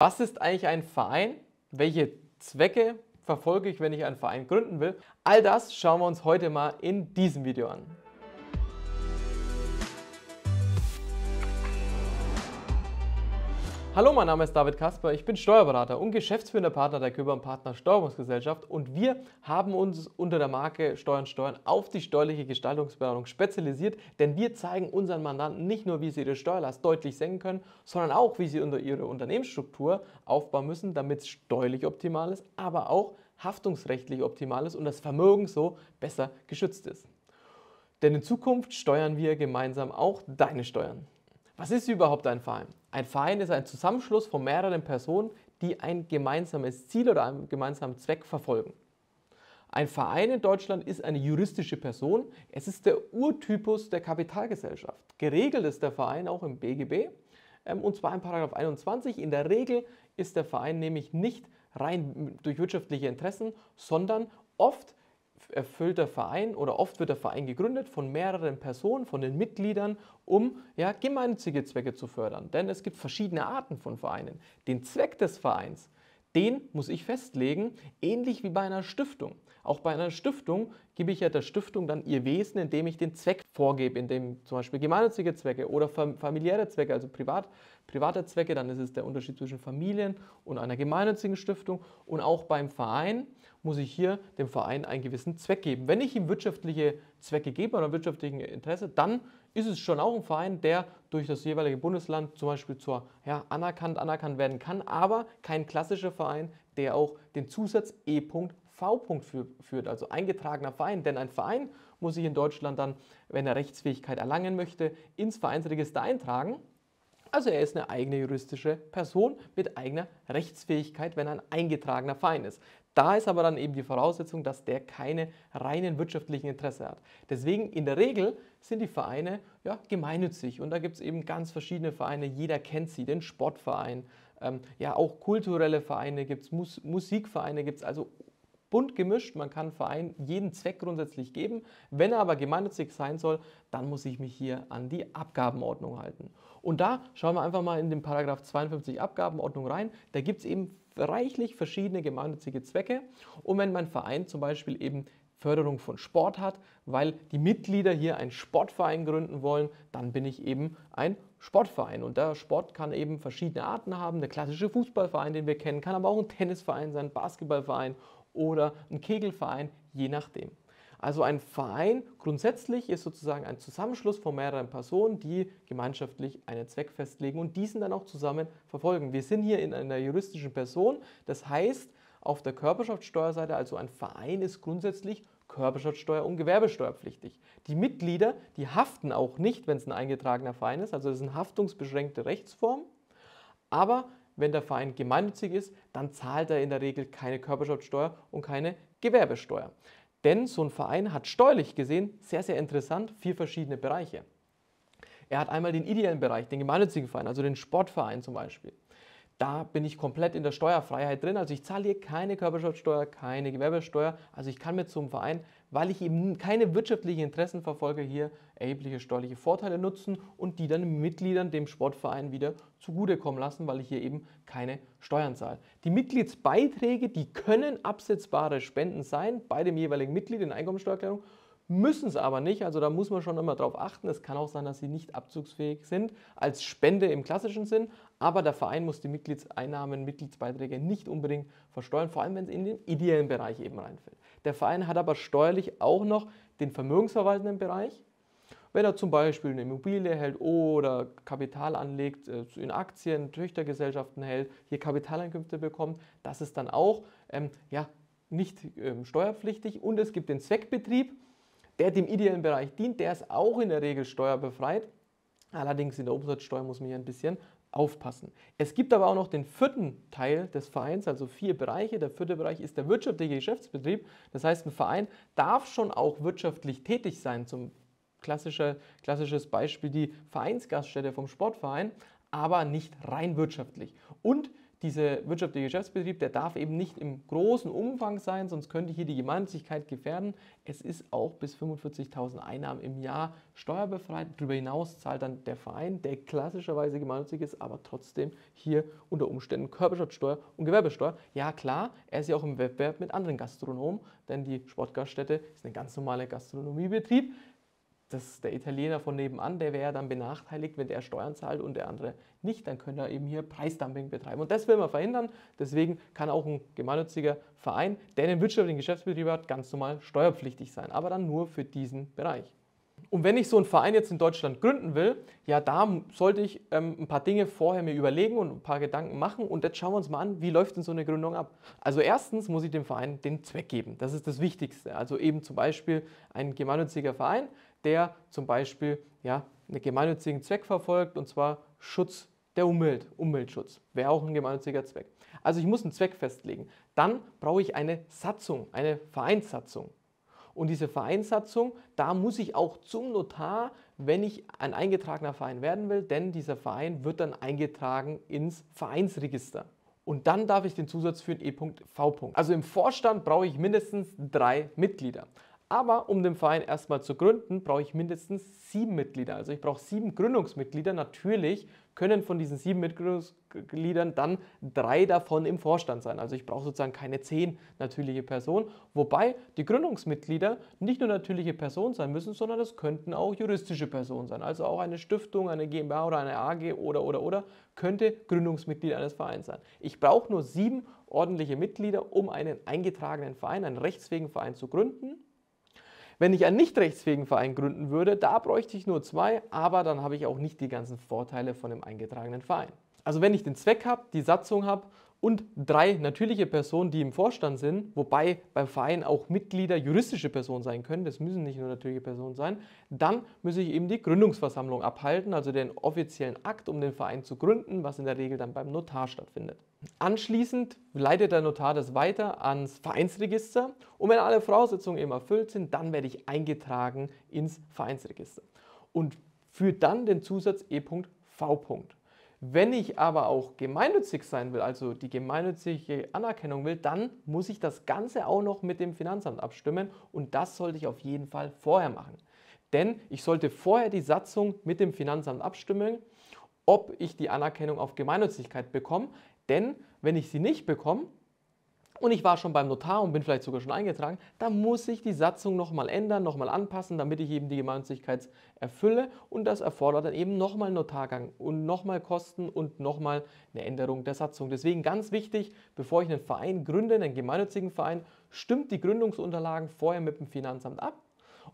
Was ist eigentlich ein Verein? Welche Zwecke verfolge ich, wenn ich einen Verein gründen will? All das schauen wir uns heute mal in diesem Video an. Hallo, mein Name ist David Kasper, ich bin Steuerberater und geschäftsführender Partner der Köber und Partner Steuerungsgesellschaft und wir haben uns unter der Marke Steuern Steuern auf die steuerliche Gestaltungsberatung spezialisiert, denn wir zeigen unseren Mandanten nicht nur, wie sie ihre Steuerlast deutlich senken können, sondern auch, wie sie unter ihre Unternehmensstruktur aufbauen müssen, damit es steuerlich optimal ist, aber auch haftungsrechtlich optimal ist und das Vermögen so besser geschützt ist. Denn in Zukunft steuern wir gemeinsam auch deine Steuern. Was ist überhaupt ein Verein? Ein Verein ist ein Zusammenschluss von mehreren Personen, die ein gemeinsames Ziel oder einen gemeinsamen Zweck verfolgen. Ein Verein in Deutschland ist eine juristische Person. Es ist der Urtypus der Kapitalgesellschaft. Geregelt ist der Verein auch im BGB ähm, und zwar in Paragraph 21. In der Regel ist der Verein nämlich nicht rein durch wirtschaftliche Interessen, sondern oft erfüllt der Verein oder oft wird der Verein gegründet von mehreren Personen, von den Mitgliedern, um ja, gemeinnützige Zwecke zu fördern. Denn es gibt verschiedene Arten von Vereinen. Den Zweck des Vereins, den muss ich festlegen, ähnlich wie bei einer Stiftung. Auch bei einer Stiftung gebe ich ja der Stiftung dann ihr Wesen, indem ich den Zweck vorgebe, indem zum Beispiel gemeinnützige Zwecke oder familiäre Zwecke, also privat, private Zwecke, dann ist es der Unterschied zwischen Familien und einer gemeinnützigen Stiftung und auch beim Verein muss ich hier dem Verein einen gewissen Zweck geben. Wenn ich ihm wirtschaftliche Zwecke gebe oder wirtschaftlichen Interesse, dann ist es schon auch ein Verein, der durch das jeweilige Bundesland zum Beispiel zur ja, anerkannt anerkannt werden kann, aber kein klassischer Verein, der auch den Zusatz E.V. führt, also eingetragener Verein. Denn ein Verein muss sich in Deutschland dann, wenn er Rechtsfähigkeit erlangen möchte, ins Vereinsregister eintragen. Also er ist eine eigene juristische Person mit eigener Rechtsfähigkeit, wenn er ein eingetragener Verein ist. Da ist aber dann eben die Voraussetzung, dass der keine reinen wirtschaftlichen Interesse hat. Deswegen in der Regel sind die Vereine ja, gemeinnützig und da gibt es eben ganz verschiedene Vereine. Jeder kennt sie, den Sportverein, ähm, ja auch kulturelle Vereine gibt es, Mus Musikvereine gibt es, also bunt gemischt. Man kann Verein jeden Zweck grundsätzlich geben. Wenn er aber gemeinnützig sein soll, dann muss ich mich hier an die Abgabenordnung halten. Und da schauen wir einfach mal in den Paragraph 52 Abgabenordnung rein. Da gibt es eben reichlich verschiedene gemeinnützige Zwecke. Und wenn mein Verein zum Beispiel eben Förderung von Sport hat, weil die Mitglieder hier einen Sportverein gründen wollen, dann bin ich eben ein Sportverein. Und der Sport kann eben verschiedene Arten haben. Der klassische Fußballverein, den wir kennen, kann aber auch ein Tennisverein sein, Basketballverein oder ein Kegelverein, je nachdem. Also ein Verein grundsätzlich ist sozusagen ein Zusammenschluss von mehreren Personen, die gemeinschaftlich einen Zweck festlegen und diesen dann auch zusammen verfolgen. Wir sind hier in einer juristischen Person, das heißt auf der Körperschaftssteuerseite, also ein Verein ist grundsätzlich Körperschaftssteuer und Gewerbesteuerpflichtig. Die Mitglieder, die haften auch nicht, wenn es ein eingetragener Verein ist, also das ist eine haftungsbeschränkte Rechtsform, aber wenn der Verein gemeinnützig ist, dann zahlt er in der Regel keine Körperschaftssteuer und keine Gewerbesteuer. Denn so ein Verein hat steuerlich gesehen sehr, sehr interessant vier verschiedene Bereiche. Er hat einmal den ideellen Bereich, den gemeinnützigen Verein, also den Sportverein zum Beispiel. Da bin ich komplett in der Steuerfreiheit drin. Also ich zahle hier keine Körperschaftsteuer, keine Gewerbesteuer. Also ich kann mir zum Verein, weil ich eben keine wirtschaftlichen Interessen verfolge, hier erhebliche steuerliche Vorteile nutzen und die dann Mitgliedern dem Sportverein wieder zugutekommen lassen, weil ich hier eben keine Steuern zahle. Die Mitgliedsbeiträge, die können absetzbare Spenden sein bei dem jeweiligen Mitglied in der Einkommensteuererklärung müssen es aber nicht. Also da muss man schon immer darauf achten. Es kann auch sein, dass sie nicht abzugsfähig sind als Spende im klassischen Sinn, aber der Verein muss die Mitgliedseinnahmen, Mitgliedsbeiträge nicht unbedingt versteuern, vor allem wenn es in den ideellen Bereich eben reinfällt. Der Verein hat aber steuerlich auch noch den vermögensverwaltenden Bereich. Wenn er zum Beispiel eine Immobilie hält oder Kapital anlegt, äh, in Aktien, Töchtergesellschaften hält, hier Kapitaleinkünfte bekommt, das ist dann auch ähm, ja, nicht ähm, steuerpflichtig. Und es gibt den Zweckbetrieb, der dem ideellen Bereich dient, der ist auch in der Regel steuerbefreit. Allerdings in der Umsatzsteuer muss man hier ein bisschen aufpassen. Es gibt aber auch noch den vierten Teil des Vereins, also vier Bereiche. Der vierte Bereich ist der wirtschaftliche Geschäftsbetrieb. Das heißt, ein Verein darf schon auch wirtschaftlich tätig sein. Zum klassische, klassisches Beispiel die Vereinsgaststätte vom Sportverein, aber nicht rein wirtschaftlich. Und dieser wirtschaftliche Geschäftsbetrieb, der darf eben nicht im großen Umfang sein, sonst könnte hier die Gemeinnützigkeit gefährden. Es ist auch bis 45.000 Einnahmen im Jahr steuerbefreit. Darüber hinaus zahlt dann der Verein, der klassischerweise gemeinnützig ist, aber trotzdem hier unter Umständen Körperschaftssteuer und Gewerbesteuer. Ja klar, er ist ja auch im Wettbewerb mit anderen Gastronomen, denn die Sportgaststätte ist ein ganz normaler Gastronomiebetrieb das, der Italiener von nebenan, der wäre dann benachteiligt, wenn der Steuern zahlt und der andere nicht, dann könnte er eben hier Preisdumping betreiben. Und das will man verhindern. Deswegen kann auch ein gemeinnütziger Verein, der einen wirtschaftlichen Geschäftsbetrieb hat, ganz normal steuerpflichtig sein, aber dann nur für diesen Bereich. Und wenn ich so einen Verein jetzt in Deutschland gründen will, ja, da sollte ich ähm, ein paar Dinge vorher mir überlegen und ein paar Gedanken machen. Und jetzt schauen wir uns mal an, wie läuft denn so eine Gründung ab. Also erstens muss ich dem Verein den Zweck geben. Das ist das Wichtigste. Also eben zum Beispiel ein gemeinnütziger Verein, der zum Beispiel ja, einen gemeinnützigen Zweck verfolgt, und zwar Schutz der Umwelt, Umweltschutz. Wäre auch ein gemeinnütziger Zweck. Also ich muss einen Zweck festlegen. Dann brauche ich eine Satzung, eine Vereinssatzung. Und diese Vereinssatzung, da muss ich auch zum Notar, wenn ich ein eingetragener Verein werden will, denn dieser Verein wird dann eingetragen ins Vereinsregister. Und dann darf ich den Zusatz führen E.V. Also im Vorstand brauche ich mindestens drei Mitglieder. Aber um den Verein erstmal zu gründen, brauche ich mindestens sieben Mitglieder. Also ich brauche sieben Gründungsmitglieder. Natürlich können von diesen sieben Mitgliedern dann drei davon im Vorstand sein. Also ich brauche sozusagen keine zehn natürliche Personen. Wobei die Gründungsmitglieder nicht nur natürliche Personen sein müssen, sondern das könnten auch juristische Personen sein. Also auch eine Stiftung, eine GmbH oder eine AG oder oder oder könnte Gründungsmitglied eines Vereins sein. Ich brauche nur sieben ordentliche Mitglieder, um einen eingetragenen Verein, einen rechtsfähigen Verein zu gründen. Wenn ich einen nicht rechtsfähigen Verein gründen würde, da bräuchte ich nur zwei, aber dann habe ich auch nicht die ganzen Vorteile von dem eingetragenen Verein. Also wenn ich den Zweck habe, die Satzung habe und drei natürliche Personen, die im Vorstand sind, wobei beim Verein auch Mitglieder juristische Personen sein können, das müssen nicht nur natürliche Personen sein, dann muss ich eben die Gründungsversammlung abhalten, also den offiziellen Akt, um den Verein zu gründen, was in der Regel dann beim Notar stattfindet. Anschließend leitet der Notar das weiter ans Vereinsregister und wenn alle Voraussetzungen eben erfüllt sind, dann werde ich eingetragen ins Vereinsregister und führt dann den Zusatz E.V. Wenn ich aber auch gemeinnützig sein will, also die gemeinnützige Anerkennung will, dann muss ich das Ganze auch noch mit dem Finanzamt abstimmen und das sollte ich auf jeden Fall vorher machen. Denn ich sollte vorher die Satzung mit dem Finanzamt abstimmen, ob ich die Anerkennung auf Gemeinnützigkeit bekomme. Denn wenn ich sie nicht bekomme, und ich war schon beim Notar und bin vielleicht sogar schon eingetragen, dann muss ich die Satzung nochmal ändern, nochmal anpassen, damit ich eben die Gemeinnützigkeit erfülle und das erfordert dann eben nochmal einen Notargang und nochmal Kosten und nochmal eine Änderung der Satzung. Deswegen ganz wichtig, bevor ich einen Verein gründe, einen gemeinnützigen Verein, stimmt die Gründungsunterlagen vorher mit dem Finanzamt ab.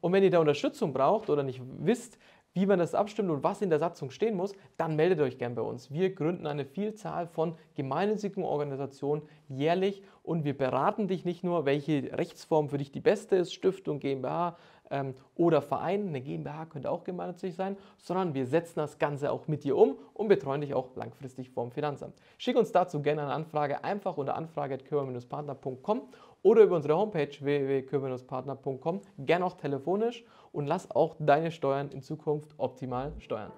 Und wenn ihr da Unterstützung braucht oder nicht wisst, wie man das abstimmt und was in der Satzung stehen muss, dann meldet euch gern bei uns. Wir gründen eine Vielzahl von gemeinnützigen Organisationen jährlich und wir beraten dich nicht nur, welche Rechtsform für dich die beste ist, Stiftung, GmbH ähm, oder Verein, eine GmbH könnte auch gemeinnützig sein, sondern wir setzen das Ganze auch mit dir um und betreuen dich auch langfristig vorm Finanzamt. Schick uns dazu gerne eine Anfrage einfach unter anfrage-partner.com oder über unsere Homepage www.kür-partner.com, gern auch telefonisch und lass auch deine Steuern in Zukunft optimal steuern.